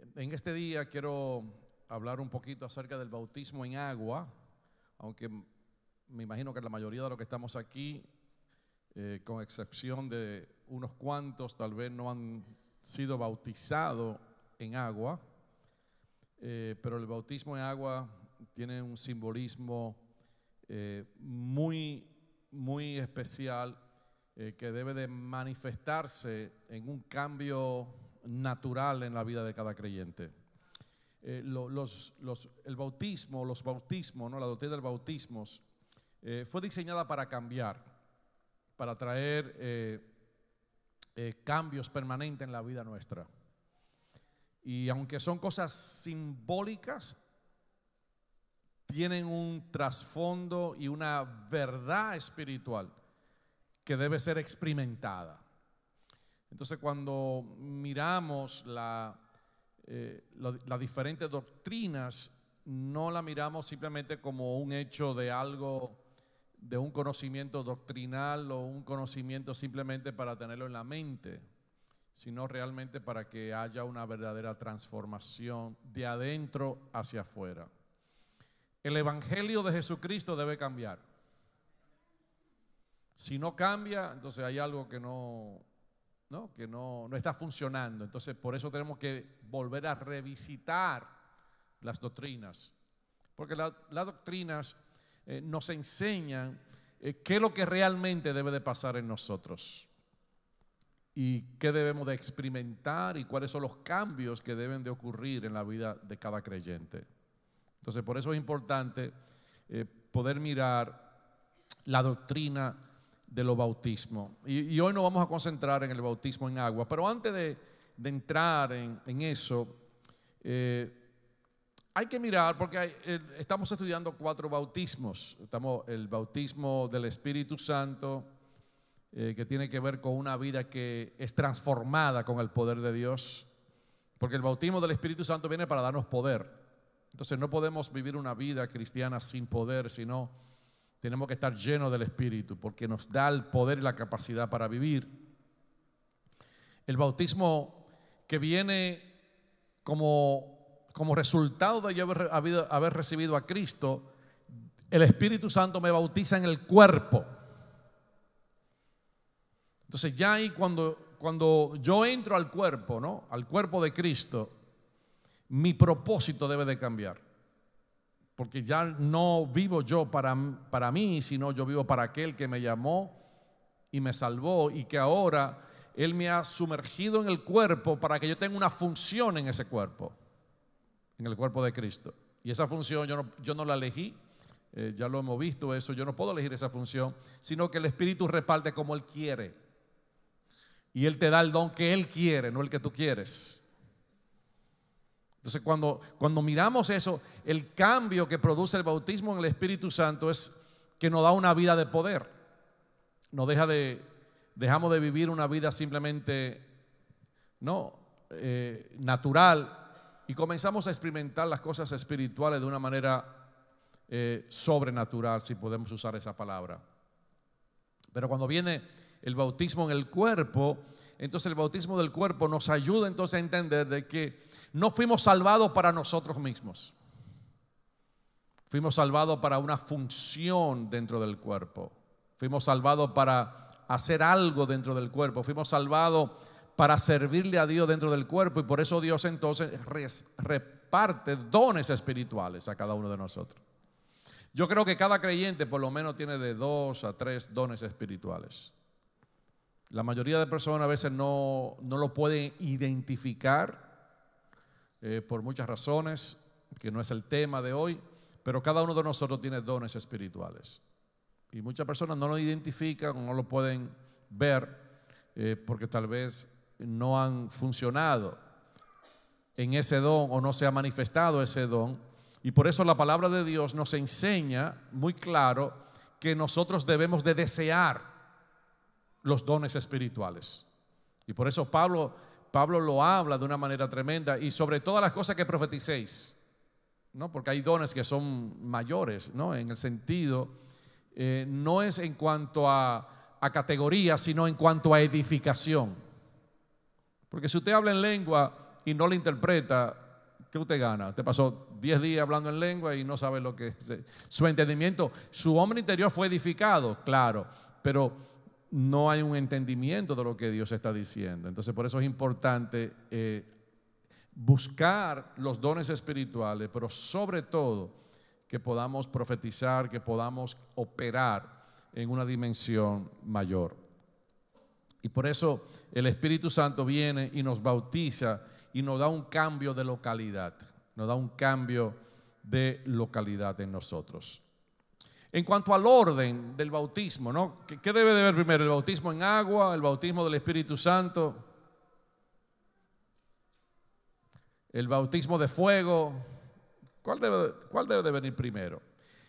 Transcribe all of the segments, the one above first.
Eh, en este día quiero hablar un poquito acerca del bautismo en agua, aunque me imagino que la mayoría de los que estamos aquí, eh, con excepción de unos cuantos, tal vez no han sido bautizados en agua, eh, pero el bautismo en agua tiene un simbolismo muy, muy especial que debe de manifestarse en un cambio natural en la vida de cada creyente. Eh, el bautismo, los bautismos, ¿no? la doctrina del bautismo eh, fue diseñada para cambiar, para traer eh, cambios permanentes en la vida nuestra. Y aunque son cosas simbólicas, tienen un trasfondo y una verdad espiritual que debe ser experimentada. Entonces cuando miramos eh, las diferentes doctrinas, no la miramos simplemente como un hecho de algo, de un conocimiento doctrinal o un conocimiento simplemente para tenerlo en la mente, sino realmente para que haya una verdadera transformación de adentro hacia afuera. El Evangelio de Jesucristo debe cambiar. Si no cambia, entonces hay algo que no, ¿no? que no, está funcionando. Entonces, por eso tenemos que volver a revisitar las doctrinas. Porque las doctrinas eh, nos enseñan eh, qué es lo que realmente debe de pasar en nosotros y qué debemos de experimentar y cuáles son los cambios que deben de ocurrir en la vida de cada creyente. Entonces, por eso es importante eh, poder mirar la doctrina de lo bautismo Y, hoy nos vamos a concentrar en el bautismo en agua. Pero antes de, entrar en, eso, eh, hay que mirar, porque eh, estamos estudiando cuatro bautismos. Estamos el bautismo del Espíritu Santo, eh, que tiene que ver con una vida que es transformada con el poder de Dios. Porque el bautismo del Espíritu Santo viene para darnos poder. Entonces no podemos vivir una vida cristiana sin poder, sino tenemos que estar llenos del Espíritu porque nos da el poder y la capacidad para vivir. El bautismo que viene como, como resultado de yo haber, recibido a Cristo, el Espíritu Santo me bautiza en el cuerpo. Entonces ya ahí cuando, cuando yo entro al cuerpo, ¿no? Al cuerpo de Cristo, mi propósito debe de cambiar porque ya no vivo yo para, para mí, sino yo vivo para aquel que me llamó y me salvó y que ahora Él me ha sumergido en el cuerpo para que yo tenga una función en ese cuerpo, en el cuerpo de Cristo. Y esa función yo no, yo no la elegí, eh, ya lo hemos visto eso, yo no puedo elegir esa función, sino que el Espíritu reparte como Él quiere. Y Él te da el don que Él quiere, no el que tú quieres. Entonces cuando, cuando miramos eso, el cambio que produce el bautismo en el Espíritu Santo es que nos da una vida de poder. Nos deja de, dejamos de vivir una vida simplemente, no, eh, natural, y comenzamos a experimentar las cosas espirituales de una manera eh, sobrenatural, si podemos usar esa palabra. Pero cuando viene el bautismo en el cuerpo, entonces el bautismo del cuerpo nos ayuda entonces a entender de que no fuimos salvados para nosotros mismos. Fuimos salvados para una función dentro del cuerpo. Fuimos salvados para hacer algo dentro del cuerpo. Fuimos salvados para servirle a Dios dentro del cuerpo y por eso Dios entonces reparte dones espirituales a cada uno de nosotros. Yo creo que cada creyente por lo menos tiene de dos a tres dones espirituales. La mayoría de personas a veces no, no lo pueden identificar eh, por muchas razones, que no es el tema de hoy, pero cada uno de nosotros tiene dones espirituales. Y muchas personas no lo identifican, no lo pueden ver, eh, porque tal vez no han funcionado en ese don o no se ha manifestado ese don. Y por eso la palabra de Dios nos enseña muy claro que nosotros debemos de desear los dones espirituales. Y por eso Pablo Pablo lo habla de una manera tremenda y sobre todas las cosas que profeticéis, ¿no? porque hay dones que son mayores, ¿no? en el sentido, eh, no es en cuanto a, a categoría, sino en cuanto a edificación. Porque si usted habla en lengua y no la interpreta, ¿qué usted gana? Te pasó 10 días hablando en lengua y no sabe lo que es. Eh, su entendimiento, su hombre interior fue edificado, claro, pero no hay un entendimiento de lo que Dios está diciendo. Entonces por eso es importante eh, buscar los dones espirituales, pero sobre todo que podamos profetizar, que podamos operar en una dimensión mayor. Y por eso el Espíritu Santo viene y nos bautiza y nos da un cambio de localidad, nos da un cambio de localidad en nosotros. En cuanto al orden del bautismo, ¿no? ¿Qué, debe de ver primero? ¿El bautismo en agua? ¿El bautismo del Espíritu Santo? ¿El bautismo de fuego? ¿Cuál debe, de venir primero?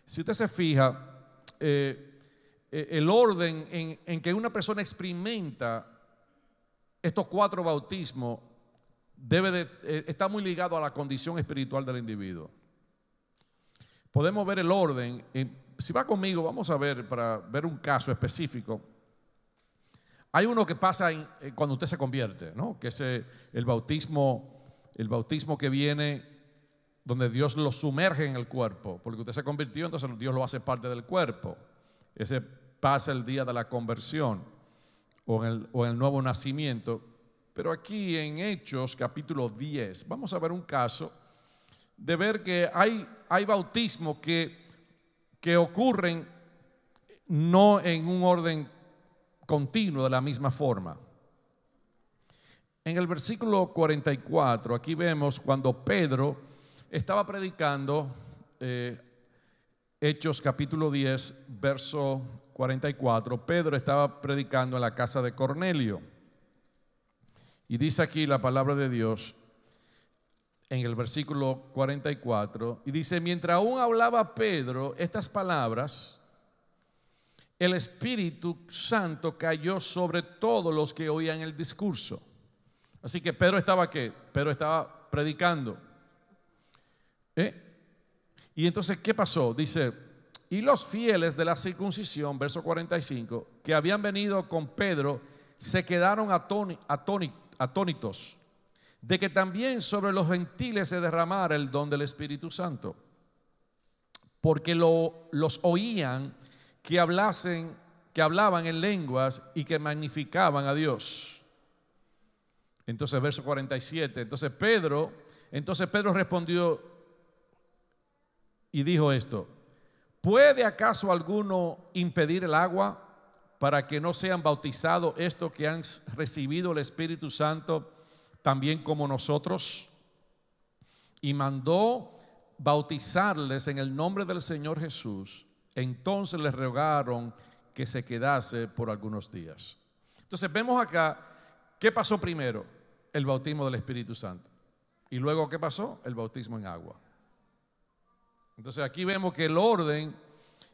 Si usted se fija, eh, eh, el orden en, que una persona experimenta estos cuatro bautismos debe eh, está muy ligado a la condición espiritual del individuo. Podemos ver el orden en si va conmigo, vamos a ver, para ver un caso específico. Hay uno que pasa eh, cuando usted se convierte, ¿no? que es eh, el bautismo, el bautismo que viene donde Dios lo sumerge en el cuerpo, porque usted se convirtió, entonces Dios lo hace parte del cuerpo. Ese pasa el día de la conversión o el, nuevo nacimiento. Pero aquí en Hechos capítulo 10 vamos a ver un caso de ver que hay, hay bautismo que que ocurren no en un orden continuo de la misma forma. En el versículo 44, aquí vemos cuando Pedro estaba predicando, eh, Hechos capítulo 10, verso 44, Pedro estaba predicando en la casa de Cornelio. Y dice aquí la palabra de Dios, en el versículo 44 y dice, mientras aún hablaba Pedro estas palabras, el Espíritu Santo cayó sobre todos los que oían el discurso. Así que Pedro estaba qué? Pedro estaba predicando. ¿Eh? Y entonces, ¿qué pasó? Dice, y los fieles de la circuncisión, verso 45, que habían venido con Pedro, se quedaron atónitos de que también sobre los gentiles se derramara el don del Espíritu Santo, porque lo, los oían que hablasen, que hablaban en lenguas y que magnificaban a Dios. Entonces, verso 47, entonces Pedro, entonces Pedro respondió y dijo esto, ¿puede acaso alguno impedir el agua para que no sean bautizados estos que han recibido el Espíritu Santo? también como nosotros, y mandó bautizarles en el nombre del Señor Jesús. Entonces les rogaron que se quedase por algunos días. Entonces vemos acá qué pasó primero, el bautismo del Espíritu Santo. Y luego qué pasó, el bautismo en agua. Entonces aquí vemos que el orden,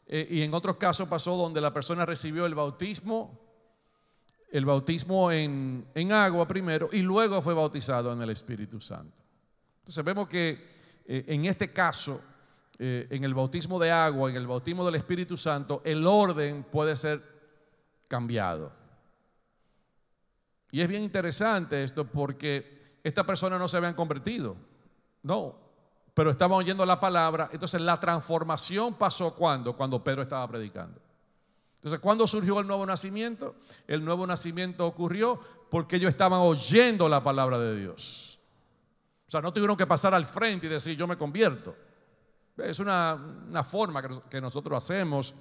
eh, y en otros casos pasó donde la persona recibió el bautismo el bautismo en, agua primero y luego fue bautizado en el Espíritu Santo. Entonces vemos que eh, en este caso, eh, en el bautismo de agua, en el bautismo del Espíritu Santo, el orden puede ser cambiado. Y es bien interesante esto porque estas personas no se habían convertido, no, pero estaban oyendo la palabra. Entonces la transformación pasó cuando, cuando Pedro estaba predicando. Entonces, ¿cuándo surgió el nuevo nacimiento? El nuevo nacimiento ocurrió porque ellos estaban oyendo la palabra de Dios. O sea, no tuvieron que pasar al frente y decir, yo me convierto. Es una, forma que, que nosotros hacemos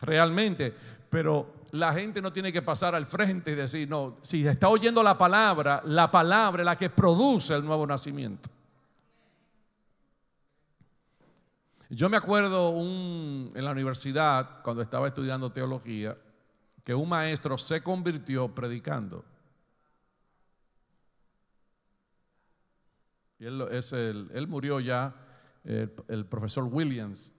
realmente, pero la gente no tiene que pasar al frente y decir, no, si está oyendo la palabra, la palabra es la que produce el nuevo nacimiento. Yo me acuerdo un, en la universidad, cuando estaba estudiando teología, que un maestro se convirtió predicando. él, es el, él murió ya, el, profesor Williams.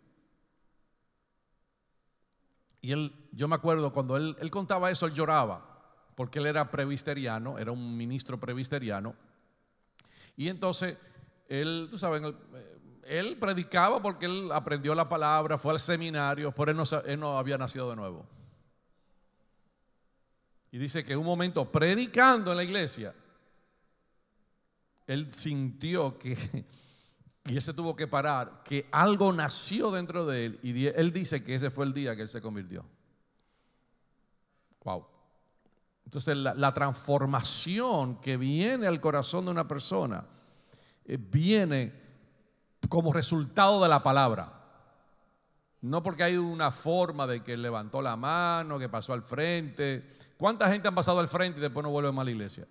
Y él, yo me acuerdo cuando él, contaba eso, él lloraba, porque él era previsteriano, era un ministro previsteriano. Y entonces, él, tú sabes, él predicaba porque él aprendió la palabra, fue al seminario, por él no, había nacido de nuevo. Y dice que en un momento predicando en la iglesia, él sintió que, y ese tuvo que parar, que algo nació dentro de él. Y él dice que ese fue el día que él se convirtió. Wow. Entonces la, transformación que viene al corazón de una persona eh, viene como resultado de la palabra. No porque hay una forma de que levantó la mano, que pasó al frente. ¿Cuánta gente han pasado al frente y después no vuelve a la iglesia?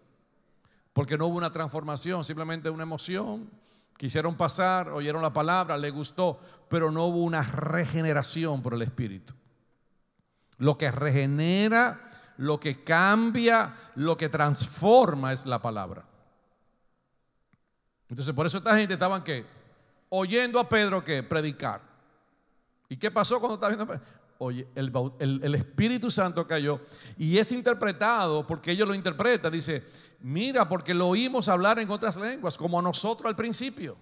Porque no hubo una transformación, simplemente una emoción. Quisieron pasar, oyeron la palabra, les gustó, pero no hubo una regeneración por el Espíritu. Lo que regenera, lo que cambia, lo que transforma es la palabra. Entonces por eso esta gente estaban que oyendo a Pedro que predicar. ¿Y qué pasó cuando estaba viendo a Pedro? Oye, el, Espíritu Santo cayó y es interpretado porque ellos lo interpretan. Dice, mira, porque lo oímos hablar en otras lenguas, como nosotros al principio.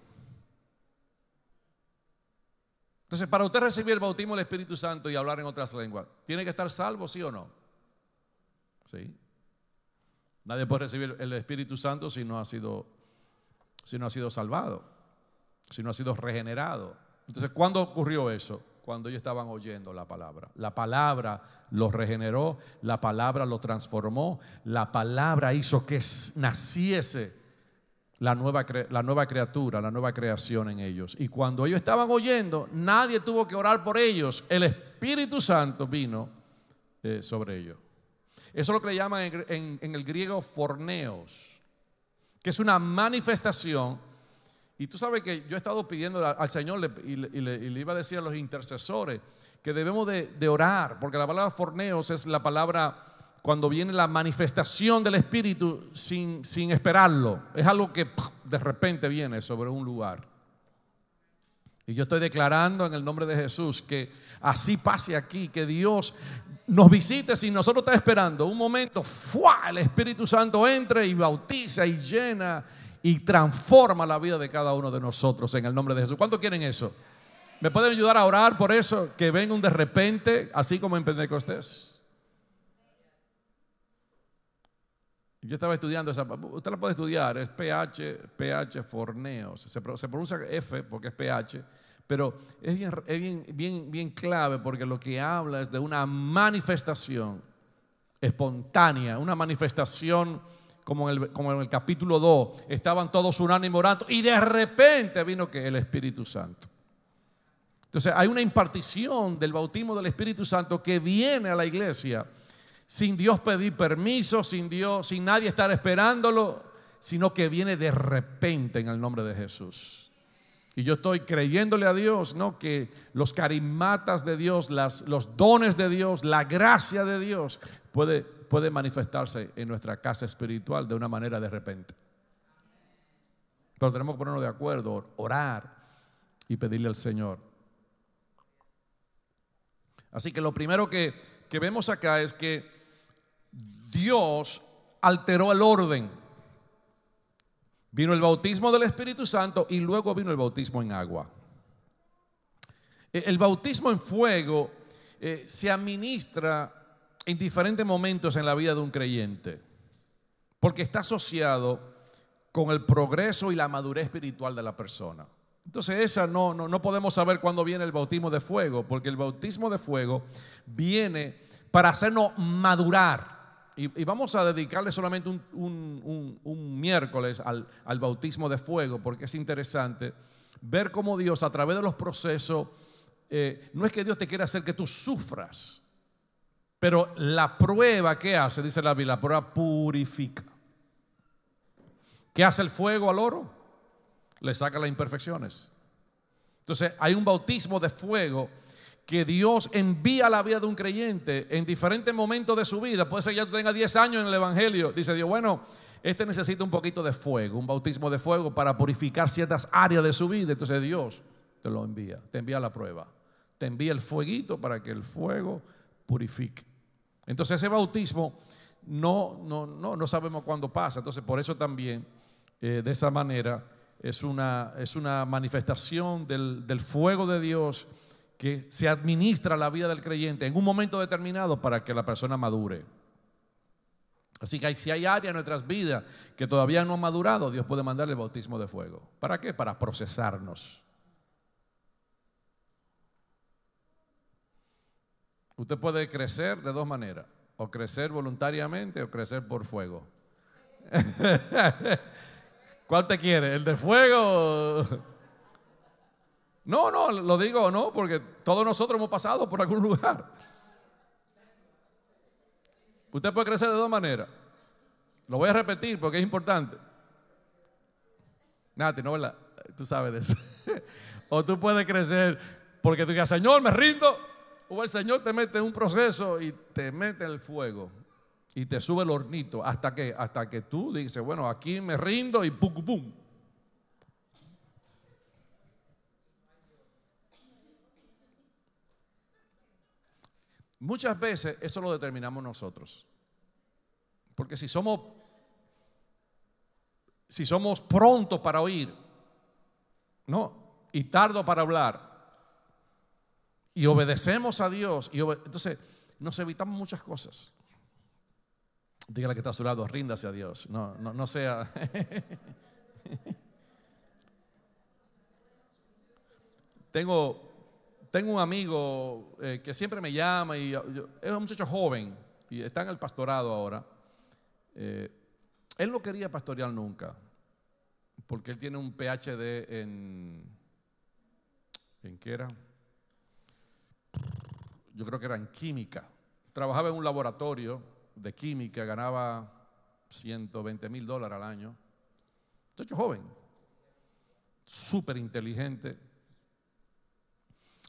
Entonces, para usted recibir el bautismo del Espíritu Santo y hablar en otras lenguas, ¿tiene que estar salvo, sí o no? Sí. Nadie puede recibir el Espíritu Santo si no ha sido, si no ha sido salvado sino no ha sido regenerado. Entonces, ¿cuándo ocurrió eso? Cuando ellos estaban oyendo la palabra. La palabra los regeneró, la palabra los transformó, la palabra hizo que naciese la nueva, la nueva criatura, la nueva creación en ellos. Y cuando ellos estaban oyendo, nadie tuvo que orar por ellos. El Espíritu Santo vino eh, sobre ellos. Eso es lo que le llaman en el griego forneos, que es una manifestación y tú sabes que yo he estado pidiendo al Señor y le, iba a decir a los intercesores que debemos de, orar, porque la palabra forneos es la palabra cuando viene la manifestación del Espíritu sin, sin esperarlo. Es algo que de repente viene sobre un lugar. Y yo estoy declarando en el nombre de Jesús que así pase aquí, que Dios nos visite si nosotros está esperando un momento, ¡fua! el Espíritu Santo entre y bautiza y llena y transforma la vida de cada uno de nosotros en el nombre de Jesús. ¿Cuánto quieren eso? ¿Me pueden ayudar a orar por eso? Que venga un de repente, así como en Pentecostés. Yo estaba estudiando esa. Usted la puede estudiar, es PH, PH Forneos. Se, se pronuncia F porque es PH, pero es, bien, bien, bien clave porque lo que habla es de una manifestación espontánea, una manifestación como en el, capítulo 2, estaban todos unánime orando y de repente vino que el Espíritu Santo. Entonces hay una impartición del bautismo del Espíritu Santo que viene a la iglesia sin Dios pedir permiso, sin Dios, sin nadie estar esperándolo, sino que viene de repente en el nombre de Jesús. Y yo estoy creyéndole a Dios, ¿no? Que los carimatas de Dios, las, los dones de Dios, la gracia de Dios puede puede manifestarse en nuestra casa espiritual de una manera de repente. Pero tenemos que ponernos de acuerdo, orar y pedirle al Señor. Así que lo primero que, vemos acá es que Dios alteró el orden. Vino el bautismo del Espíritu Santo y luego vino el bautismo en agua. E, el bautismo en fuego eh, se administra en diferentes momentos en la vida de un creyente, porque está asociado con el progreso y la madurez espiritual de la persona. Entonces esa no, no, no podemos saber cuándo viene el bautismo de fuego, porque el bautismo de fuego viene para hacernos madurar. Y, vamos a dedicarle solamente un, un, miércoles al, bautismo de fuego, porque es interesante ver cómo Dios a través de los procesos eh, no es que Dios te quiera hacer que tú sufras, pero la prueba que hace, dice la Biblia, la prueba purifica. ¿Qué hace el fuego al oro? Le saca las imperfecciones. Entonces hay un bautismo de fuego que Dios envía a la vida de un creyente en diferentes momentos de su vida. Puede ser que ya tenga 10 años en el Evangelio. Dice Dios, bueno, este necesita un poquito de fuego, un bautismo de fuego para purificar ciertas áreas de su vida. Entonces Dios te lo envía, te envía la prueba, te envía el fueguito para que el fuego purifique. Entonces ese bautismo no, no, no, no sabemos cuándo pasa. Entonces por eso también eh, de esa manera es una, es una manifestación del, del fuego de Dios que se administra la vida del creyente en un momento determinado para que la persona madure. Así que si hay áreas en nuestras vidas que todavía no han madurado, Dios puede mandarle el bautismo de fuego. ¿Para qué? Para procesarnos. Usted puede crecer de dos maneras, o crecer voluntariamente o crecer por fuego. ¿Cuál te quiere? ¿El de fuego? No, no, lo digo no, porque todos nosotros hemos pasado por algún lugar. Usted puede crecer de dos maneras. Lo voy a repetir porque es importante. Nati, no, ¿verdad? Tú sabes de eso. o tú puedes crecer porque tú digas, Señor, me rindo o el Señor te mete en un proceso y te mete el fuego y te sube el hornito hasta que, hasta que tú dices, bueno, aquí me rindo y pum, pum. Muchas veces eso lo determinamos nosotros. Porque si somos si somos prontos para oír, no, y tardo para hablar, y obedecemos a Dios. Y Entonces, nos evitamos muchas cosas. Dígale que está a su lado, ríndase a Dios. No, no, sea. tengo, tengo un amigo eh, que siempre me llama y es un muchacho joven y está en el pastorado ahora. Eh, él no quería pastorear nunca porque él tiene un PhD en. ¿En qué era? yo creo que era en química. Trabajaba en un laboratorio de química, ganaba 120 mil dólares al año. hecho joven, súper inteligente.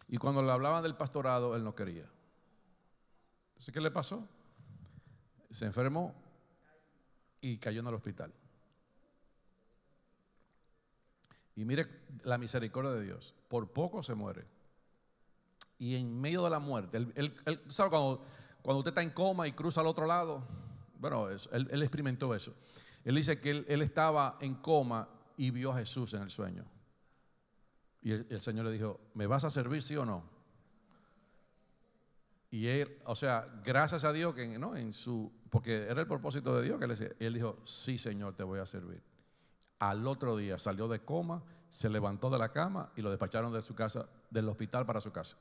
Y cuando le hablaban del pastorado, él no quería. Entonces, ¿qué le pasó? Se enfermó y cayó en el hospital. Y mire la misericordia de Dios. Por poco se muere y en medio de la muerte. cuando, usted está en coma y cruza al otro lado? Bueno, él, experimentó eso. Él dice que él, estaba en coma y vio a Jesús en el sueño. Y el, Señor le dijo, ¿me vas a servir sí o no? Y él, o sea, gracias a Dios que ¿no? en su, porque era el propósito de Dios que él él dijo, sí Señor, te voy a servir. Al otro día salió de coma, se levantó de la cama y lo despacharon de su casa, del hospital para su casa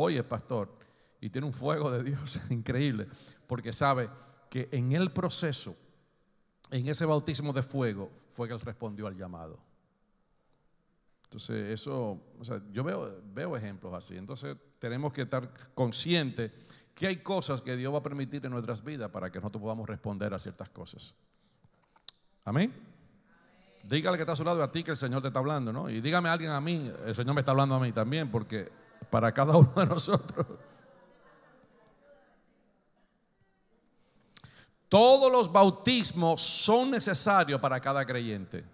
oye pastor, y tiene un fuego de Dios increíble, porque sabe que en el proceso, en ese bautismo de fuego, fue que él respondió al llamado. Entonces, eso, yo veo, ejemplos así. Entonces, tenemos que estar conscientes que hay cosas que Dios va a permitir en nuestras vidas para que nosotros podamos responder a ciertas cosas. Amén. Dígale que está a su lado a ti que el Señor te está hablando, ¿no? Y dígame a alguien a mí, el Señor me está hablando a mí también, porque para cada uno de nosotros. Todos los bautismos son necesarios para cada creyente.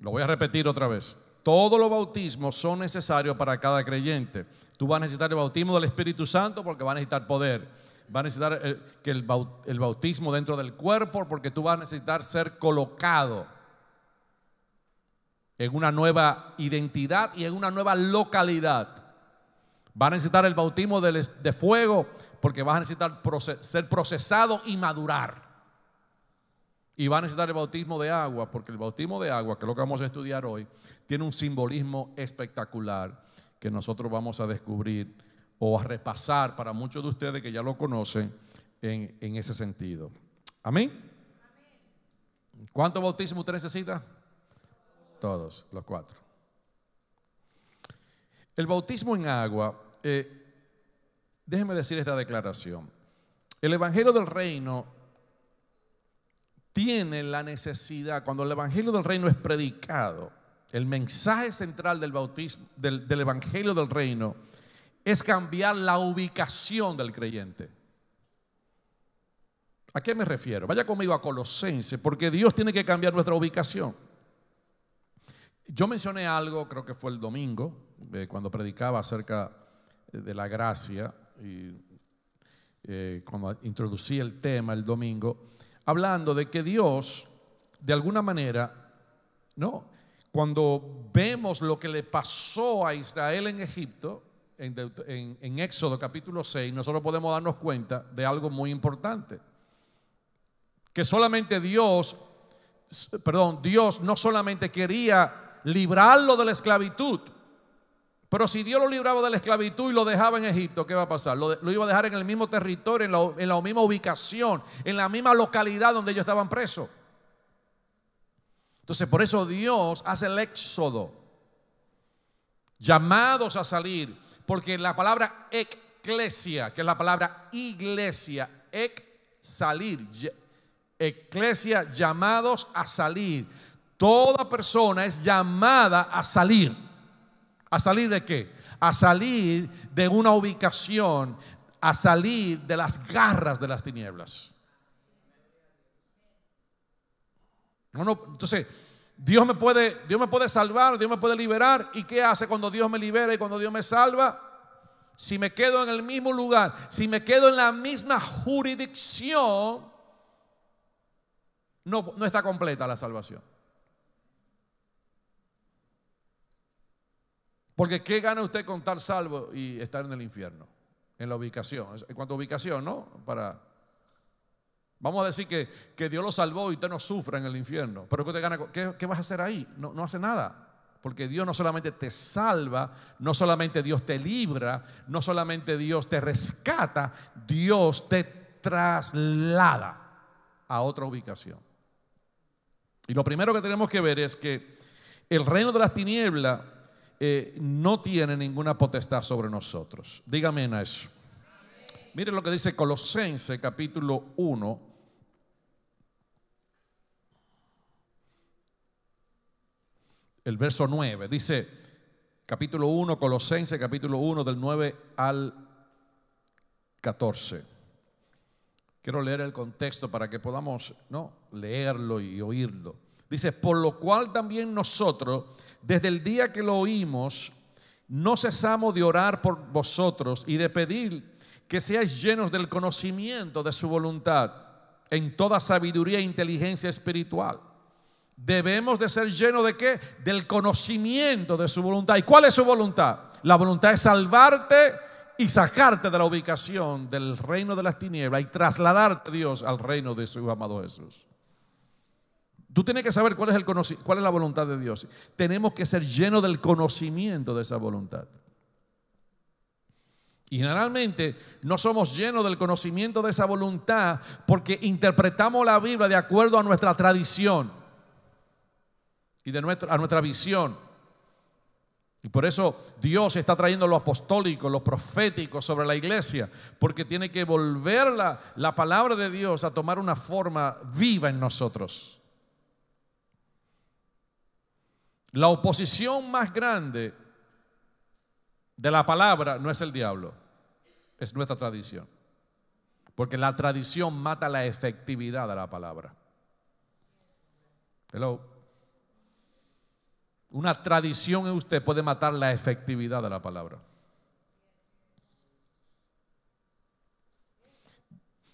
Lo voy a repetir otra vez. Todos los bautismos son necesarios para cada creyente. Tú vas a necesitar el bautismo del Espíritu Santo porque va a necesitar poder. Va a necesitar eh, que el bautismo dentro del cuerpo porque tú vas a necesitar ser colocado en una nueva identidad y en una nueva localidad. Va a necesitar el bautismo de fuego porque va a necesitar ser procesado y madurar. Y va a necesitar el bautismo de agua porque el bautismo de agua, que es lo que vamos a estudiar hoy, tiene un simbolismo espectacular que nosotros vamos a descubrir o a repasar para muchos de ustedes que ya lo conocen en, ese sentido. Amén. ¿Cuánto bautismo usted necesita? Todos, los cuatro. El bautismo en agua, eh, déjeme decir esta declaración. El Evangelio del Reino tiene la necesidad, cuando el Evangelio del Reino es predicado, el mensaje central del bautismo, del, del Evangelio del Reino, es cambiar la ubicación del creyente. ¿A qué me refiero? Vaya conmigo a Colosense, porque Dios tiene que cambiar nuestra ubicación. Yo mencioné algo, creo que fue el domingo, eh, cuando predicaba acerca eh, de la gracia, y eh, cuando introducí el tema el domingo, hablando de que Dios, de alguna manera, no, cuando vemos lo que le pasó a Israel en Egipto, en, en Éxodo capítulo 6, nosotros podemos darnos cuenta de algo muy importante, que solamente Dios, perdón, Dios no solamente quería librarlo de la esclavitud. Pero si Dios lo libraba de la esclavitud y lo dejaba en Egipto, ¿qué va a pasar? Lo, iba a dejar en el mismo territorio, en la, misma ubicación, en la misma localidad donde ellos estaban presos. Entonces, por eso Dios hace el éxodo. Llamados a salir. Porque la palabra eclesia, que es la palabra iglesia, es salir. Eclesia, llamados a salir. Toda persona es llamada a salir. ¿A salir de qué? A salir de una ubicación, a salir de las garras de las tinieblas. entonces, Dios me, puede, Dios me puede salvar, Dios me puede liberar. ¿Y qué hace cuando Dios me libera y cuando Dios me salva? Si me quedo en el mismo lugar, si me quedo en la misma jurisdicción, no, no está completa la salvación. Porque ¿qué gana usted con estar salvo y estar en el infierno? En la ubicación. En cuanto a ubicación, ¿no? Para... Vamos a decir que, que Dios lo salvó y usted no sufra en el infierno. Pero ¿qué, te gana? ¿Qué, vas a hacer ahí? No, no hace nada. Porque Dios no solamente te salva, no solamente Dios te libra, no solamente Dios te rescata, Dios te traslada a otra ubicación. Y lo primero que tenemos que ver es que el reino de las tinieblas eh, no tiene ninguna potestad sobre nosotros. Dígame a eso. mire lo que dice Colosense capítulo 1. El verso 9 dice, capítulo 1, Colosense, capítulo 1, del 9 al 14. Quiero leer el contexto para que podamos ¿no? leerlo y oírlo. Dice, por lo cual también nosotros, desde el día que lo oímos, no cesamos de orar por vosotros y de pedir que seáis llenos del conocimiento de su voluntad en toda sabiduría e inteligencia espiritual. Debemos de ser llenos de qué? Del conocimiento de su voluntad. ¿Y cuál es su voluntad? La voluntad es salvarte y sacarte de la ubicación del reino de las tinieblas y trasladarte, a Dios, al reino de su amado Jesús. Tú tienes que saber cuál es, el, cuál es la voluntad de Dios. Tenemos que ser llenos del conocimiento de esa voluntad. Y generalmente no somos llenos del conocimiento de esa voluntad porque interpretamos la Biblia de acuerdo a nuestra tradición y de a nuestra visión. Y por eso Dios está trayendo lo apostólico, lo profético sobre la iglesia, porque tiene que volver la palabra de Dios a tomar una forma viva en nosotros. La oposición más grande de la palabra no es el diablo, es nuestra tradición. Porque la tradición mata la efectividad de la palabra. Hello. Una tradición en usted puede matar la efectividad de la palabra.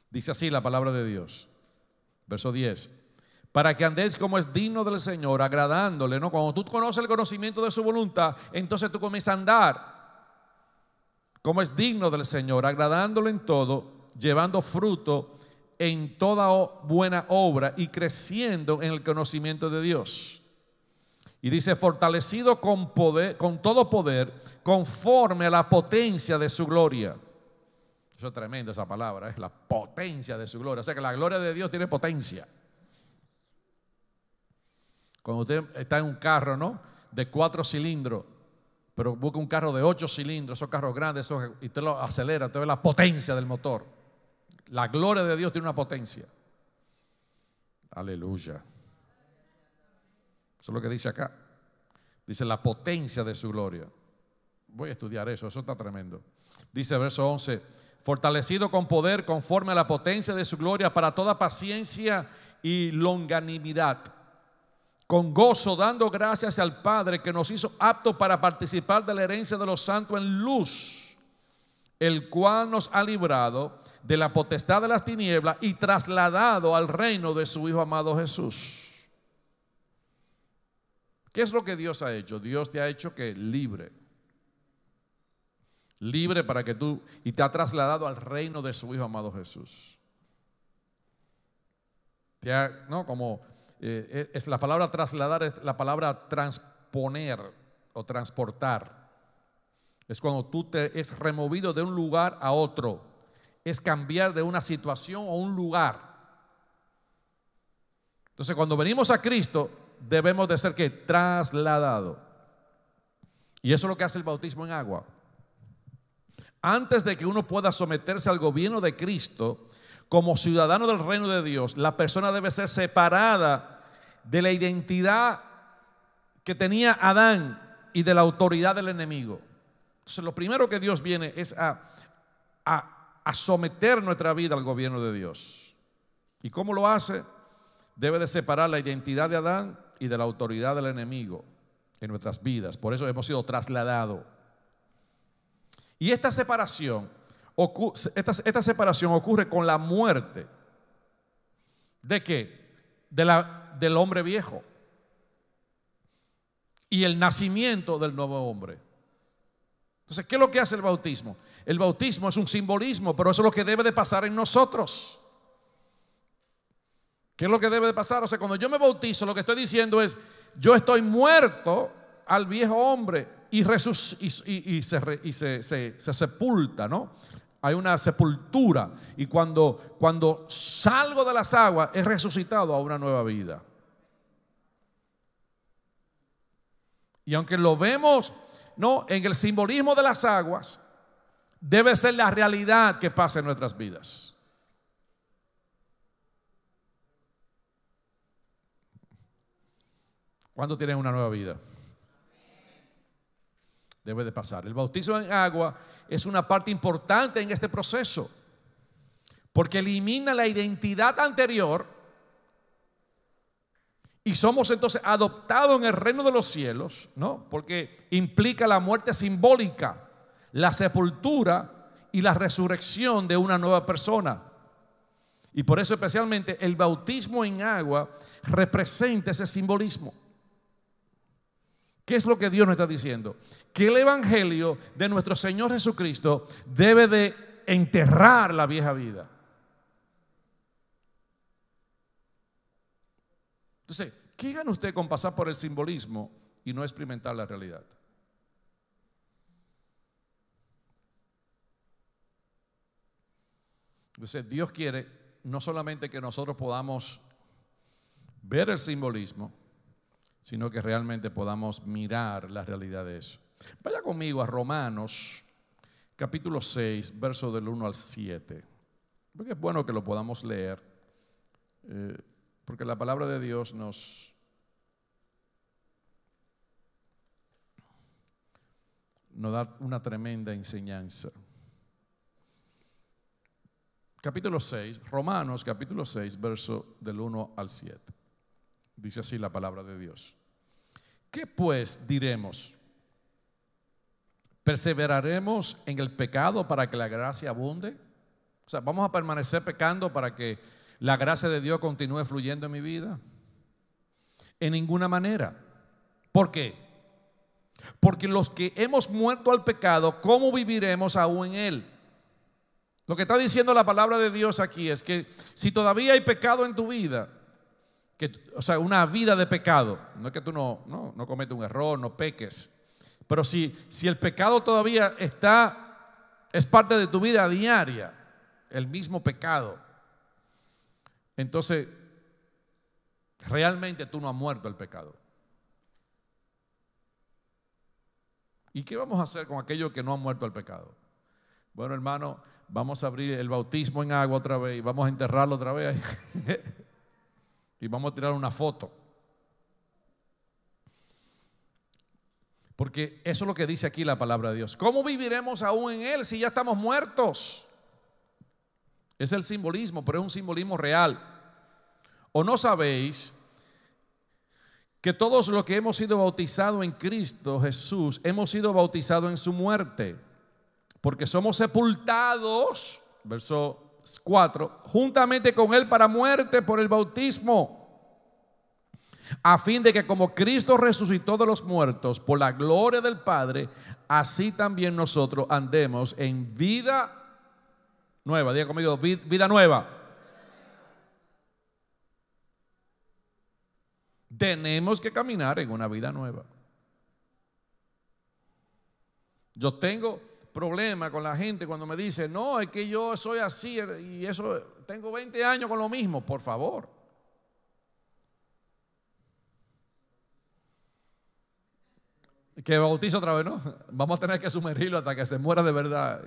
Dice así la palabra de Dios. Verso 10 para que andes como es digno del Señor, agradándole, ¿no? Cuando tú conoces el conocimiento de su voluntad, entonces tú comienzas a andar como es digno del Señor, agradándole en todo, llevando fruto en toda buena obra y creciendo en el conocimiento de Dios. Y dice, fortalecido con poder, con todo poder, conforme a la potencia de su gloria. Eso es tremendo esa palabra, es ¿eh? la potencia de su gloria. O sea que la gloria de Dios tiene potencia. Cuando usted está en un carro, ¿no? De cuatro cilindros, pero busca un carro de ocho cilindros, esos carros grandes, y usted lo acelera, usted ve la potencia del motor. La gloria de Dios tiene una potencia. Aleluya. Eso es lo que dice acá. Dice la potencia de su gloria. Voy a estudiar eso, eso está tremendo. Dice verso 11, fortalecido con poder conforme a la potencia de su gloria para toda paciencia y longanimidad con gozo, dando gracias al Padre que nos hizo aptos para participar de la herencia de los santos en luz, el cual nos ha librado de la potestad de las tinieblas y trasladado al reino de su Hijo amado Jesús. ¿Qué es lo que Dios ha hecho? Dios te ha hecho que libre. Libre para que tú y te ha trasladado al reino de su Hijo amado Jesús. Te no, como eh, eh, es la palabra trasladar es la palabra transponer o transportar. Es cuando tú te es removido de un lugar a otro. Es cambiar de una situación o un lugar. Entonces, cuando venimos a Cristo, debemos de ser que trasladado. Y eso es lo que hace el bautismo en agua. Antes de que uno pueda someterse al gobierno de Cristo, como ciudadano del reino de Dios, la persona debe ser separada de la identidad que tenía Adán y de la autoridad del enemigo. lo primero que Dios viene es a, someter nuestra vida al gobierno de Dios. ¿Y cómo lo hace? Debe de separar la identidad de Adán y de la autoridad del enemigo en nuestras vidas. Por eso hemos sido trasladados. Y esta separación esta, separación ocurre con la muerte. ¿De qué? del hombre viejo. Y el nacimiento del nuevo hombre. Entonces, ¿qué es lo que hace el bautismo? El bautismo es un simbolismo, pero eso es lo que debe de pasar en nosotros. ¿Qué es lo que debe de pasar? O sea, cuando yo me bautizo, lo que estoy diciendo es, yo estoy muerto al viejo hombre y, se sepulta, ¿no? hay una sepultura y cuando, cuando salgo de las aguas he resucitado a una nueva vida. Y aunque lo vemos no en el simbolismo de las aguas, debe ser la realidad que pasa en nuestras vidas. ¿Cuándo tienen una nueva vida? Debe de pasar. El bautismo en agua es una parte importante en este proceso, porque elimina la identidad anterior y somos entonces adoptados en el reino de los cielos, ¿no? Porque implica la muerte simbólica, la sepultura y la resurrección de una nueva persona. Y por eso especialmente el bautismo en agua representa ese simbolismo. ¿Qué es lo que Dios nos está diciendo? Que el Evangelio de nuestro Señor Jesucristo debe de enterrar la vieja vida. Entonces, ¿qué gana usted con pasar por el simbolismo y no experimentar la realidad? Entonces, Dios quiere no solamente que nosotros podamos ver el simbolismo, sino que realmente podamos mirar la realidad de eso. Vaya conmigo a Romanos capítulo 6, verso del 1 al 7, porque es bueno que lo podamos leer, eh, porque la palabra de Dios nos, nos da una tremenda enseñanza. Capítulo 6, Romanos capítulo 6, verso del 1 al 7. Dice así la palabra de Dios. ¿Qué pues diremos? ¿Perseveraremos en el pecado para que la gracia abunde? O sea, ¿vamos a permanecer pecando para que la gracia de Dios continúe fluyendo en mi vida? En ninguna manera. ¿Por qué? Porque los que hemos muerto al pecado, ¿cómo viviremos aún en él? Lo que está diciendo la palabra de Dios aquí es que si todavía hay pecado en tu vida, o sea, una vida de pecado. No es que tú no, no, un error, no peques. Pero si, si el pecado todavía está, es parte de tu vida diaria, el mismo pecado, entonces realmente tú no has muerto el pecado. ¿Y qué vamos a hacer con aquellos que no han muerto el pecado? Bueno, hermano, vamos a abrir el bautismo en agua otra vez y vamos a enterrarlo otra vez. y vamos a tirar una foto. Porque eso es lo que dice aquí la palabra de Dios. ¿Cómo viviremos aún en Él si ya estamos muertos? Es el simbolismo, pero es un simbolismo real. ¿O no sabéis que todos los que hemos sido bautizados en Cristo Jesús, hemos sido bautizados en su muerte? Porque somos sepultados, verso 4, juntamente con él para muerte por el bautismo, a fin de que como Cristo resucitó de los muertos por la gloria del Padre, así también nosotros andemos en vida nueva. Diga conmigo, vida nueva. Tenemos que caminar en una vida nueva. Yo tengo problema con la gente cuando me dice, no, es que yo soy así y eso, tengo 20 años con lo mismo, por favor. Que bautizo otra vez, ¿no? Vamos a tener que sumergirlo hasta que se muera de verdad.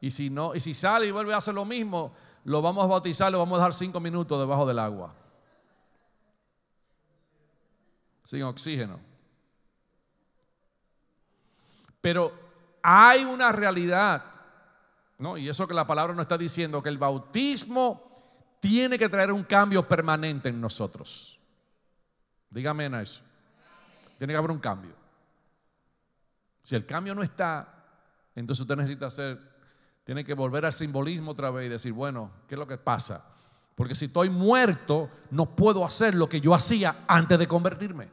Y si no, y si sale y vuelve a hacer lo mismo, lo vamos a bautizar, lo vamos a dejar cinco minutos debajo del agua. Sin oxígeno. Pero hay una realidad, ¿no? Y eso que la palabra nos está diciendo, que el bautismo tiene que traer un cambio permanente en nosotros. Dígame en eso. Tiene que haber un cambio. Si el cambio no está, entonces usted necesita hacer, tiene que volver al simbolismo otra vez y decir, bueno, ¿qué es lo que pasa? Porque si estoy muerto, no puedo hacer lo que yo hacía antes de convertirme.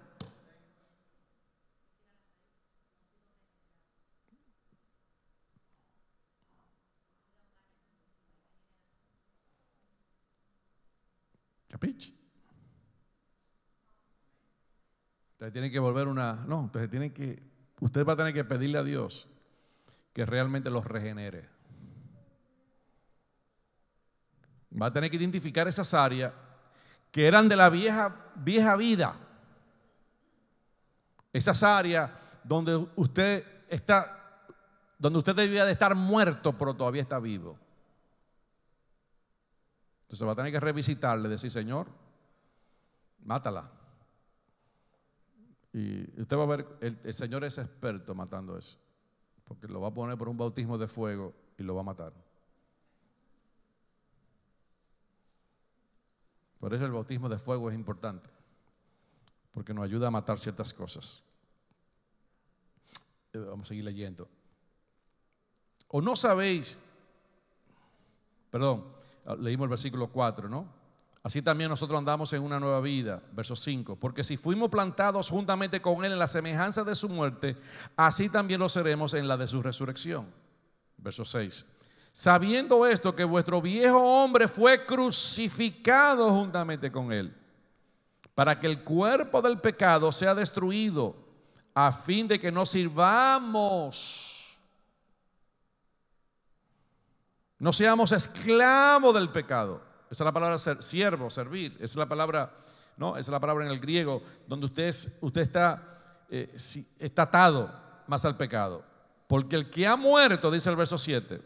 Capiche? Ustedes tienen que volver una. No, entonces tienen que. Usted va a tener que pedirle a Dios que realmente los regenere. Va a tener que identificar esas áreas que eran de la vieja, vieja vida. Esas áreas donde usted está, donde usted debía de estar muerto, pero todavía está vivo. Entonces va a tener que revisitarle, decir, Señor, mátala. Y usted va a ver, el, el Señor es experto matando eso, porque lo va a poner por un bautismo de fuego y lo va a matar. Por eso el bautismo de fuego es importante, porque nos ayuda a matar ciertas cosas. Eh, vamos a seguir leyendo. O no sabéis, perdón, Ah, leímos el versículo 4, ¿no? Así también nosotros andamos en una nueva vida, verso 5, porque si fuimos plantados juntamente con Él en la semejanza de su muerte, así también lo seremos en la de su resurrección, verso 6. Sabiendo esto, que vuestro viejo hombre fue crucificado juntamente con Él, para que el cuerpo del pecado sea destruido, a fin de que no sirvamos No seamos esclavos del pecado. Esa es la palabra ser, siervo, servir. Esa es la palabra, ¿no? es la palabra en el griego, donde usted, usted está, eh, está atado más al pecado. Porque el que ha muerto, dice el verso 7,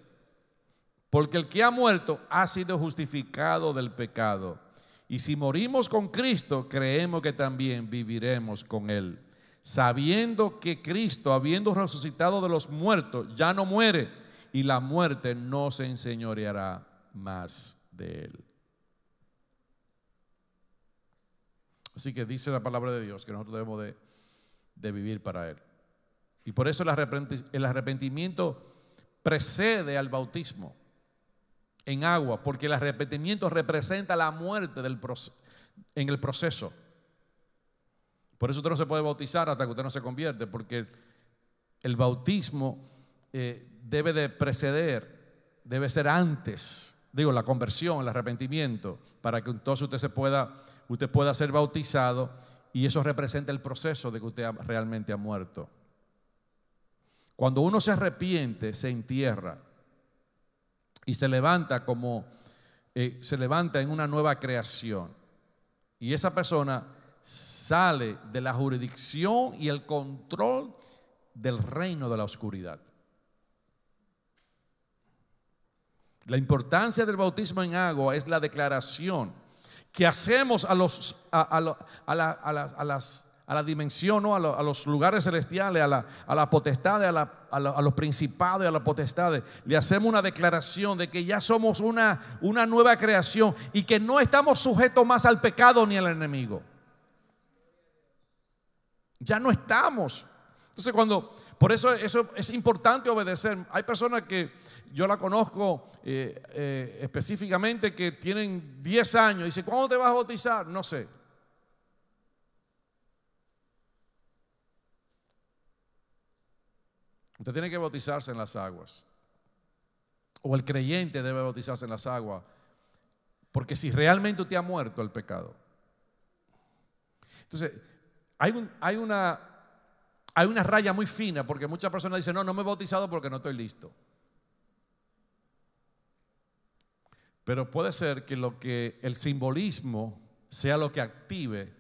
porque el que ha muerto ha sido justificado del pecado. Y si morimos con Cristo, creemos que también viviremos con Él. Sabiendo que Cristo, habiendo resucitado de los muertos, ya no muere y la muerte no se enseñoreará más de él. Así que dice la palabra de Dios que nosotros debemos de, vivir para él. Y por eso el arrepentimiento precede al bautismo en agua, porque el arrepentimiento representa la muerte del en el proceso. Por eso usted no se puede bautizar hasta que usted no se convierte, porque el bautismo eh, debe de preceder, debe ser antes, digo, la conversión, el arrepentimiento, para que entonces usted, se pueda, usted pueda ser bautizado y eso representa el proceso de que usted realmente ha muerto. Cuando uno se arrepiente, se entierra y se levanta como, eh, se levanta en una nueva creación. Y esa persona sale de la jurisdicción y el control del reino de la oscuridad. La importancia del bautismo en agua es la declaración que hacemos a, los, a, la, dimensión, a, los lugares celestiales, a la, a potestad, a, los principados y a las potestades. Le hacemos una declaración de que ya somos una, una nueva creación y que no estamos sujetos más al pecado ni al enemigo. Ya no estamos. Entonces cuando, por eso, eso es importante obedecer. Hay personas que yo la conozco eh, eh, específicamente que tienen 10 años. Dice, ¿cuándo te vas a bautizar? No sé. Usted tiene que bautizarse en las aguas. O el creyente debe bautizarse en las aguas. Porque si realmente usted ha muerto el pecado. Entonces, hay, un, hay, una, hay una raya muy fina porque muchas personas dicen, no, no me he bautizado porque no estoy listo. Pero puede ser que lo que el simbolismo sea lo que active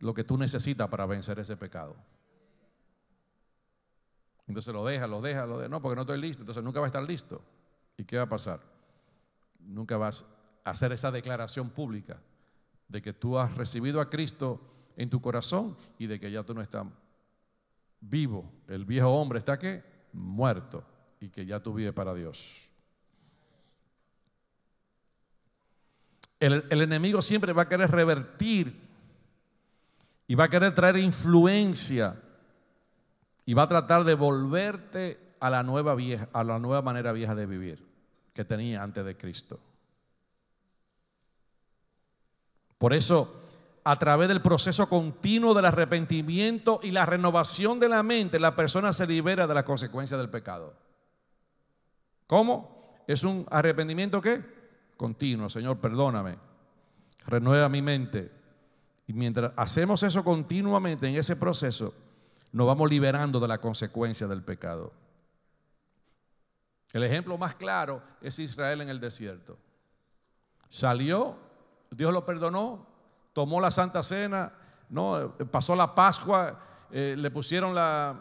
lo que tú necesitas para vencer ese pecado. Entonces lo deja, lo deja, lo deja. No, porque no estoy listo. Entonces nunca va a estar listo. ¿Y qué va a pasar? Nunca vas a hacer esa declaración pública de que tú has recibido a Cristo en tu corazón y de que ya tú no estás vivo. El viejo hombre está que muerto y que ya tú vives para Dios. El, enemigo siempre va a querer revertir y va a querer traer influencia y va a tratar de volverte a la nueva, vieja, a la nueva manera vieja de vivir que tenía antes de Cristo. Por eso, a través del proceso continuo del arrepentimiento y la renovación de la mente, la persona se libera de las consecuencias del pecado. ¿Cómo? Es un arrepentimiento que continuo. Señor, perdóname. Renueva mi mente. Y mientras hacemos eso continuamente en ese proceso, nos vamos liberando de la consecuencia del pecado. El ejemplo más claro es Israel en el desierto. Salió, Dios lo perdonó, tomó la Santa Cena, no, pasó la Pascua eh, le pusieron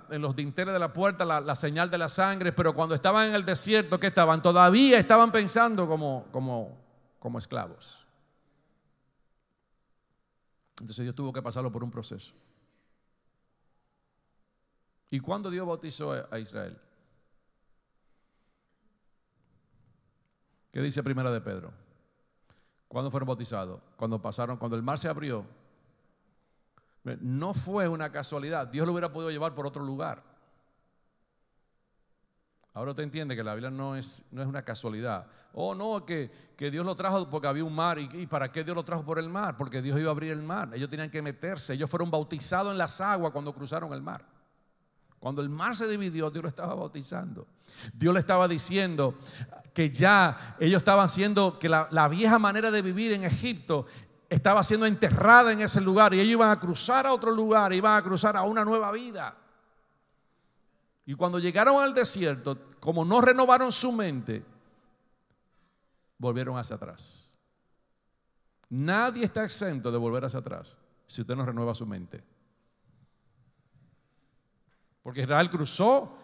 en los dinteles de la puerta la, señal de la sangre, pero cuando estaban en el desierto, ¿qué estaban? Todavía estaban pensando como, como, como esclavos. Entonces Dios tuvo que pasarlo por un proceso. ¿Y cuándo Dios bautizó a Israel? ¿Qué dice Primera de Pedro? ¿Cuándo fueron bautizados? Cuando pasaron, cuando el mar se abrió no fue una casualidad, Dios lo hubiera podido llevar por otro lugar. Ahora te entiende que la Biblia no es, no es una casualidad. Oh, no, que, Dios lo trajo porque había un mar. ¿Y, para qué Dios lo trajo por el mar? Porque Dios iba a abrir el mar. Ellos tenían que meterse. Ellos fueron bautizados en las aguas cuando cruzaron el mar. Cuando el mar se dividió, Dios lo estaba bautizando. Dios le estaba diciendo que ya ellos estaban haciendo que la, la, vieja manera de vivir en Egipto estaba siendo enterrada en ese lugar y ellos iban a cruzar a otro lugar, iban a cruzar a una nueva vida. Y cuando llegaron al desierto, como no renovaron su mente, volvieron hacia atrás. Nadie está exento de volver hacia atrás si usted no renueva su mente. Porque Israel cruzó,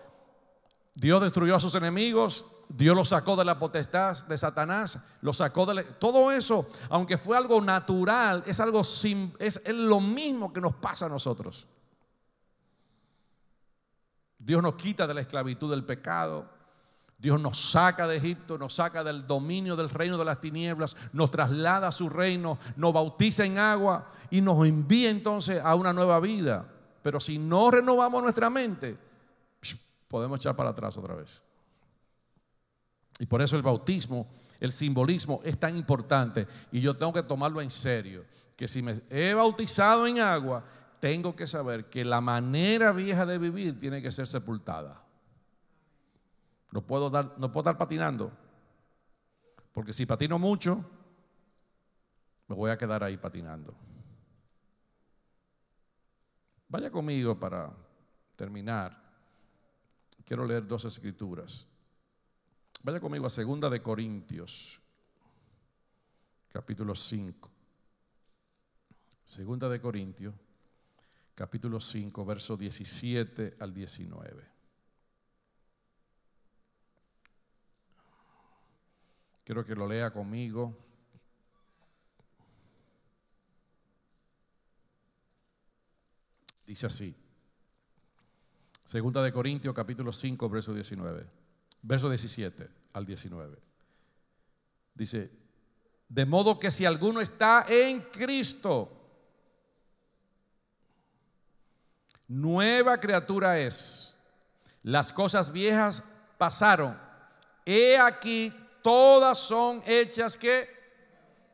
Dios destruyó a sus enemigos, Dios lo sacó de la potestad de Satanás, lo sacó de la, todo eso, aunque fue algo natural, es algo es lo mismo que nos pasa a nosotros. Dios nos quita de la esclavitud del pecado. Dios nos saca de Egipto, nos saca del dominio del reino de las tinieblas, nos traslada a su reino, nos bautiza en agua y nos envía entonces a una nueva vida. Pero si no renovamos nuestra mente, podemos echar para atrás otra vez. Y por eso el bautismo, el simbolismo es tan importante y yo tengo que tomarlo en serio, que si me he bautizado en agua, tengo que saber que la manera vieja de vivir tiene que ser sepultada. No puedo, dar, no puedo estar patinando, porque si patino mucho, me voy a quedar ahí patinando. Vaya conmigo para terminar. Quiero leer dos escrituras. Vaya conmigo a Segunda de Corintios, capítulo 5. Segunda de Corintios, capítulo 5, verso 17 al 19. Quiero que lo lea conmigo. Dice así. Segunda de Corintios capítulo 5, verso 19 verso 17 al 19. Dice, de modo que si alguno está en Cristo, nueva criatura es. Las cosas viejas pasaron. He aquí, todas son hechas que,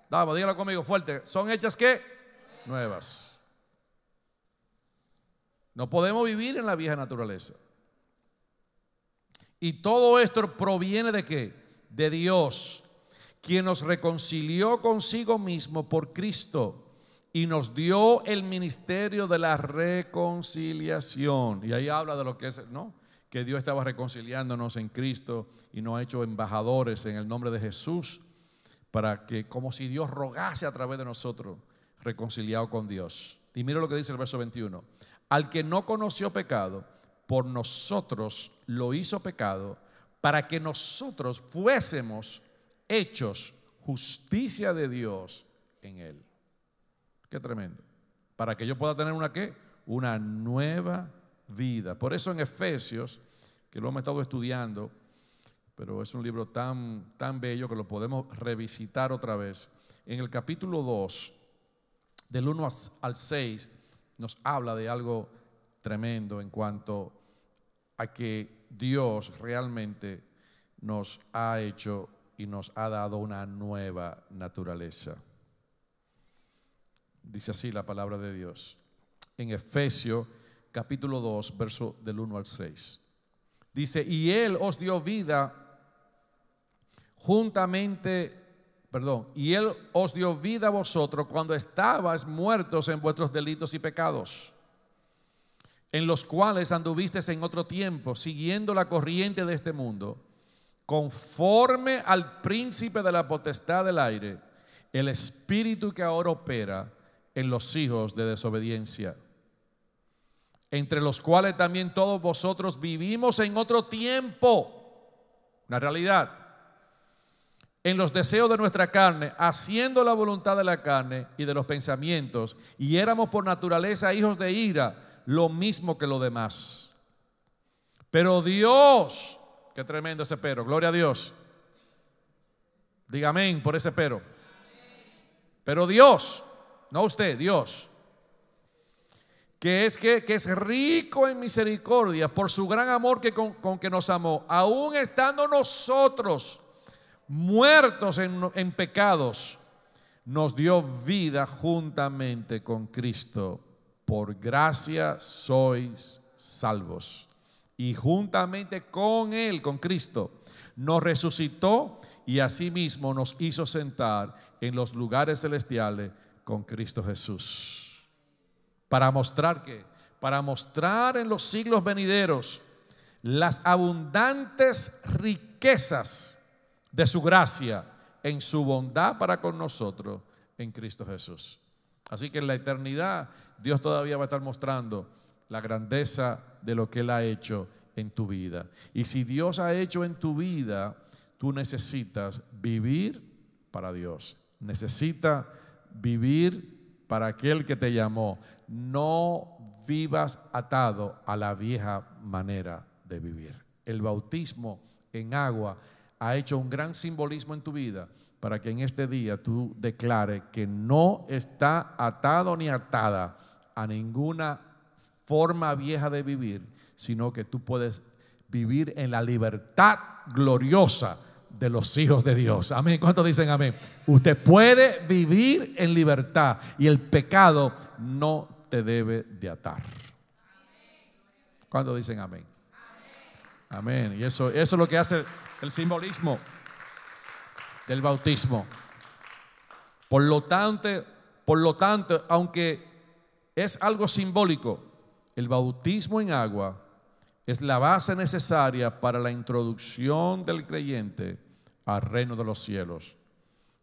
daba dígalo conmigo fuerte, son hechas que nuevas. No podemos vivir en la vieja naturaleza. Y todo esto proviene de qué? De Dios, quien nos reconcilió consigo mismo por Cristo y nos dio el ministerio de la reconciliación. Y ahí habla de lo que es, ¿no? Que Dios estaba reconciliándonos en Cristo y nos ha hecho embajadores en el nombre de Jesús para que como si Dios rogase a través de nosotros reconciliado con Dios. Y mira lo que dice el verso 21. Al que no conoció pecado, por nosotros lo hizo pecado, para que nosotros fuésemos hechos justicia de Dios en él. Qué tremendo. Para que yo pueda tener una qué? Una nueva vida. Por eso en Efesios, que lo hemos estado estudiando, pero es un libro tan, tan bello que lo podemos revisitar otra vez. En el capítulo 2, del 1 al 6, nos habla de algo tremendo en cuanto a que Dios realmente nos ha hecho y nos ha dado una nueva naturaleza. Dice así la palabra de Dios. En Efesios capítulo 2, verso del 1 al 6. Dice, y Él os dio vida juntamente, perdón, y Él os dio vida a vosotros cuando estabas muertos en vuestros delitos y pecados en los cuales anduviste en otro tiempo, siguiendo la corriente de este mundo, conforme al príncipe de la potestad del aire, el espíritu que ahora opera en los hijos de desobediencia, entre los cuales también todos vosotros vivimos en otro tiempo, la realidad, en los deseos de nuestra carne, haciendo la voluntad de la carne y de los pensamientos, y éramos por naturaleza hijos de ira lo mismo que lo demás. Pero Dios, qué tremendo ese pero, gloria a Dios. Diga amén por ese pero. Pero Dios, no usted, Dios, que es que, es rico en misericordia por su gran amor que con, que nos amó, aún estando nosotros muertos en, en pecados, nos dio vida juntamente con Cristo por gracia sois salvos. Y juntamente con Él, con Cristo, nos resucitó y asimismo nos hizo sentar en los lugares celestiales con Cristo Jesús. Para mostrar que, para mostrar en los siglos venideros las abundantes riquezas de su gracia en su bondad para con nosotros en Cristo Jesús. Así que en la eternidad Dios todavía va a estar mostrando la grandeza de lo que Él ha hecho en tu vida. Y si Dios ha hecho en tu vida, tú necesitas vivir para Dios. Necesitas vivir para aquel que te llamó. No vivas atado a la vieja manera de vivir. El bautismo en agua ha hecho un gran simbolismo en tu vida para que en este día tú declares que no está atado ni atada a ninguna forma vieja de vivir, sino que tú puedes vivir en la libertad gloriosa de los hijos de Dios. Amén. ¿Cuántos dicen amén? Usted puede vivir en libertad y el pecado no te debe de atar. ¿Cuántos dicen amén? Amén. Y eso, es lo que hace el simbolismo del bautismo. Por lo tanto, por lo tanto, aunque es algo simbólico. El bautismo en agua es la base necesaria para la introducción del creyente al reino de los cielos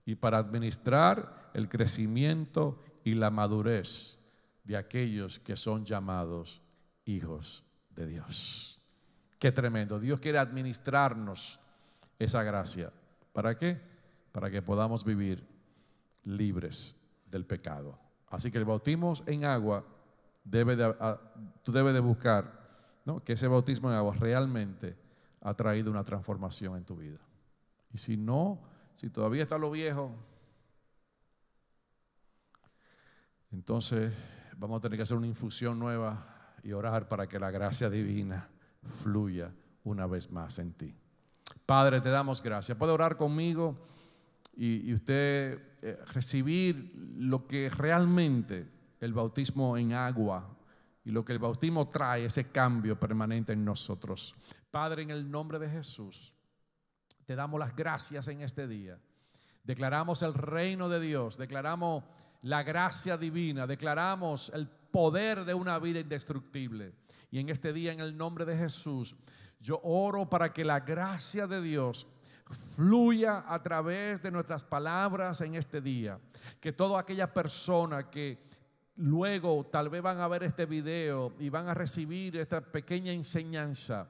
y para administrar el crecimiento y la madurez de aquellos que son llamados hijos de Dios. Qué tremendo. Dios quiere administrarnos esa gracia. ¿Para qué? Para que podamos vivir libres del pecado. Así que el bautismo en agua debe ah, tú debes de buscar que ese bautismo en agua realmente ha traído una transformación en tu vida. Y si no, si todavía está lo viejo, entonces vamos a tener que hacer una infusión nueva y orar para que la gracia divina fluya una vez más en ti. Padre, te damos gracias. Puedes orar conmigo? y, usted eh, recibir lo que realmente el bautismo en agua y lo que el bautismo trae, ese cambio permanente en nosotros. Padre, en el nombre de Jesús, te damos las gracias en este día. Declaramos el reino de Dios, declaramos la gracia divina, declaramos el poder de una vida indestructible. Y en este día, en el nombre de Jesús, yo oro para que la gracia de Dios fluya a través de nuestras palabras en este día. Que toda aquella persona que luego tal vez van a ver este video y van a recibir esta pequeña enseñanza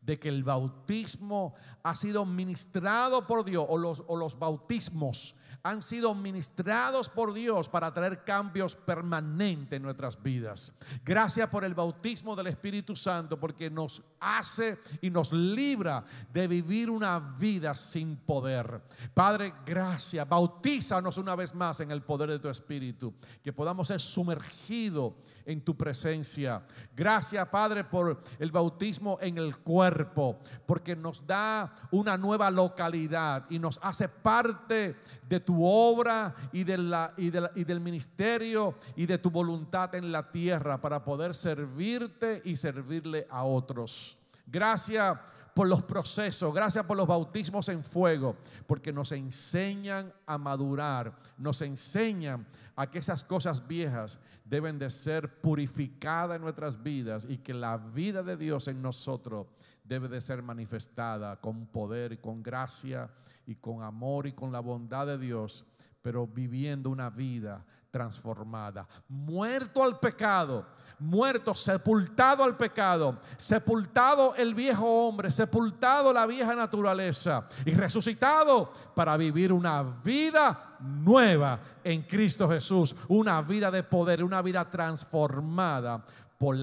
de que el bautismo ha sido ministrado por Dios o los, o los bautismos han sido ministrados por Dios para traer cambios permanentes en nuestras vidas. Gracias por el bautismo del Espíritu Santo porque nos hace y nos libra de vivir una vida sin poder. Padre, gracias. Bautízanos una vez más en el poder de tu Espíritu, que podamos ser sumergidos en tu presencia. Gracias, Padre, por el bautismo en el cuerpo, porque nos da una nueva localidad y nos hace parte de tu obra y, del ministerio y de tu voluntad en la tierra para poder servirte y servirle a otros. Gracias por los procesos, gracias por los bautismos en fuego, porque nos enseñan a madurar, nos enseñan a que esas cosas viejas deben de ser purificadas en nuestras vidas y que la vida de Dios en nosotros debe de ser manifestada con poder y con gracia y con amor y con la bondad de Dios, pero viviendo una vida transformada, muerto al pecado, muerto, sepultado al pecado, sepultado el viejo hombre, sepultado la vieja naturaleza y resucitado para vivir una vida nueva en Cristo Jesús, una vida de poder, una vida transformada por,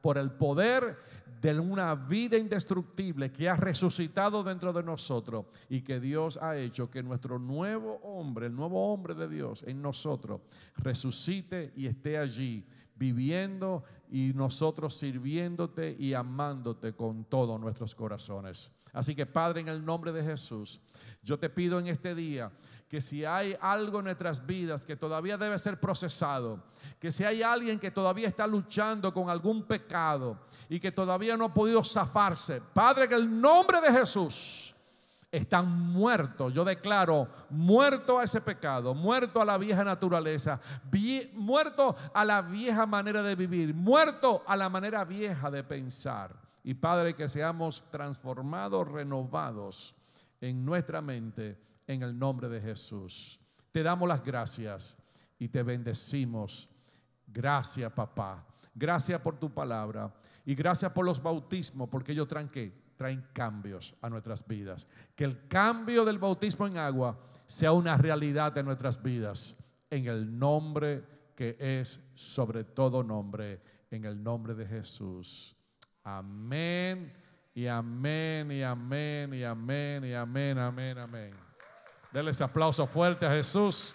por el poder de una vida indestructible que ha resucitado dentro de nosotros y que Dios ha hecho que nuestro nuevo hombre, el nuevo hombre de Dios en nosotros, resucite y esté allí viviendo y nosotros sirviéndote y amándote con todos nuestros corazones. Así que Padre, en el nombre de Jesús, yo te pido en este día que si hay algo en nuestras vidas que todavía debe ser procesado, que si hay alguien que todavía está luchando con algún pecado y que todavía no ha podido zafarse, Padre, en el nombre de Jesús, están muertos. Yo declaro muerto a ese pecado, muerto a la vieja naturaleza, muerto a la vieja manera de vivir, muerto a la manera vieja de pensar. Y Padre, que seamos transformados, renovados en nuestra mente, en el nombre de Jesús. Te damos las gracias y te bendecimos. Gracias, papá. Gracias por tu palabra. Y gracias por los bautismos, porque yo tranqué traen cambios a nuestras vidas. Que el cambio del bautismo en agua sea una realidad de nuestras vidas en el nombre que es sobre todo nombre, en el nombre de Jesús. Amén y amén y amén y amén y amén, amén, amén. aplauso fuerte a Jesús.